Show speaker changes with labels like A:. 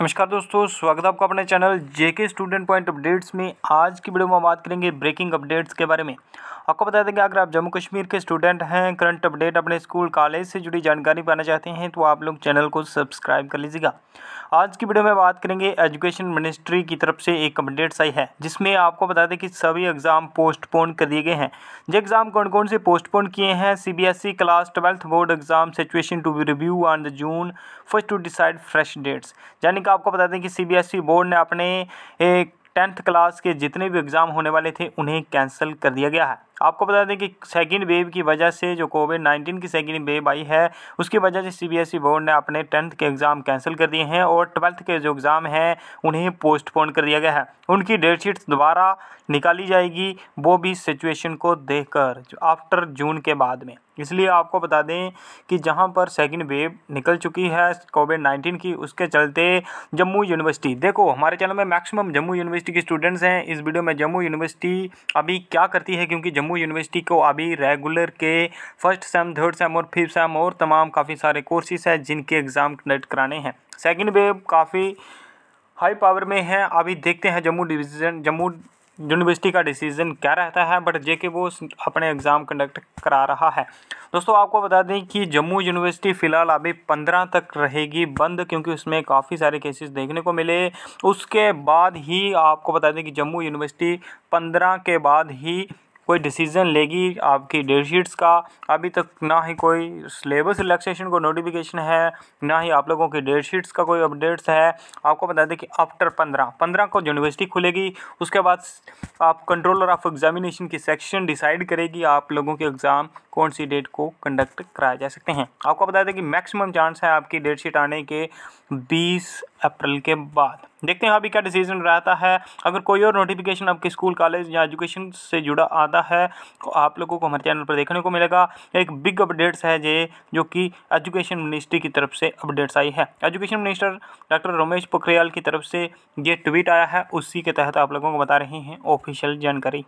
A: नमस्कार दोस्तों स्वागत है आपका अपने channel JK student point updates में आज की वीडियो में बात करेंगे ब्रेकिंग अपडेट्स के बारे में आपको बता दें कि अगर आप जम्मू कश्मीर के स्टूडेंट हैं करंट अपडेट अपने स्कूल कॉलेज से जुड़ी जानकारी पाना चाहते हैं तो आप लोग चैनल को सब्सक्राइब कर लीजिएगा आज की वीडियो में बात करेंगे एजुकेशन मिनिस्ट्री की तरफ से एक अपडेट्स आई है जिसमें आपको बता दें कि सभी एग्ज़ाम पोस्टपोन कर दिए गए हैं जो एग्ज़ाम कौन कौन से पोस्टपोन किए हैं CBSE class twelfth board exam situation to be review on the June first to decide fresh dates यानी कि आपको बता दें कि सी बोर्ड e ने अपने टेंथ क्लास के जितने भी एग्ज़ाम होने वाले थे उन्हें कैंसिल कर दिया गया है आपको बता दें कि सेकेंड वेव की वजह से जो कोविड नाइन्टीन की सेकेंड वेव आई है उसकी वजह से सीबीएसई बोर्ड e ने अपने टेंथ के एग्ज़ाम कैंसिल कर दिए हैं और ट्वेल्थ के जो एग्ज़ाम हैं उन्हें पोस्टपोन कर दिया गया है उनकी डेट शीट दोबारा निकाली जाएगी वो भी सिचुएशन को देखकर आफ्टर जून के बाद में इसलिए आपको बता दें कि जहां पर सेकंड वेव निकल चुकी है कोविड नाइन्टीन की उसके चलते जम्मू यूनिवर्सिटी देखो हमारे चैनल में मैक्सिमम जम्मू यूनिवर्सिटी के स्टूडेंट्स हैं इस वीडियो में जम्मू यूनिवर्सिटी अभी क्या करती है क्योंकि जम्मू यूनिवर्सिटी को अभी रेगुलर के फर्स्ट सेम थर्ड सेम और फिफ्थ सेम और तमाम काफ़ी सारे कोर्सेज हैं जिनके एग्ज़ाम कंडक्ट कराने हैं सेकेंड वेव काफ़ी हाई पावर में है अभी देखते हैं जम्मू डिवीज़न जम्मू यूनिवर्सिटी का डिसीजन क्या रहता है बट जे के वो अपने एग्ज़ाम कंडक्ट करा रहा है दोस्तों आपको बता दें कि जम्मू यूनिवर्सिटी फ़िलहाल अभी पंद्रह तक रहेगी बंद क्योंकि उसमें काफ़ी सारे केसेस देखने को मिले उसके बाद ही आपको बता दें कि जम्मू यूनिवर्सिटी पंद्रह के बाद ही कोई डिसीज़न लेगी आपकी डेट शीट्स का अभी तक ना ही कोई सिलेबस रिलैक्सेशन को नोटिफिकेशन है ना ही आप लोगों की डेट शीट्स का कोई अपडेट्स है आपको बता दें कि आफ्टर पंद्रह पंद्रह को यूनिवर्सिटी खुलेगी उसके बाद आप कंट्रोलर ऑफ एग्जामिनेशन की सेक्शन डिसाइड करेगी आप लोगों के एग्ज़ाम कौन सी डेट को कंडक्ट कराए जा सकते हैं आपको बता दें कि मैक्सिमम चांस है आपकी डेट शीट आने के बीस अप्रैल के बाद देखते हैं अभी क्या डिसीजन रहता है अगर कोई और नोटिफिकेशन आपके स्कूल कॉलेज या एजुकेशन से जुड़ा आता है तो आप लोगों को हमारे चैनल पर देखने को मिलेगा एक बिग अपडेट्स है ये जो कि एजुकेशन मिनिस्ट्री की तरफ से अपडेट्स आई है education minister doctor Ramesh Pokhriyal की तरफ से ये ट्वीट आया है उसी के तहत आप लोगों को बता रहे हैं ऑफिशियल जानकारी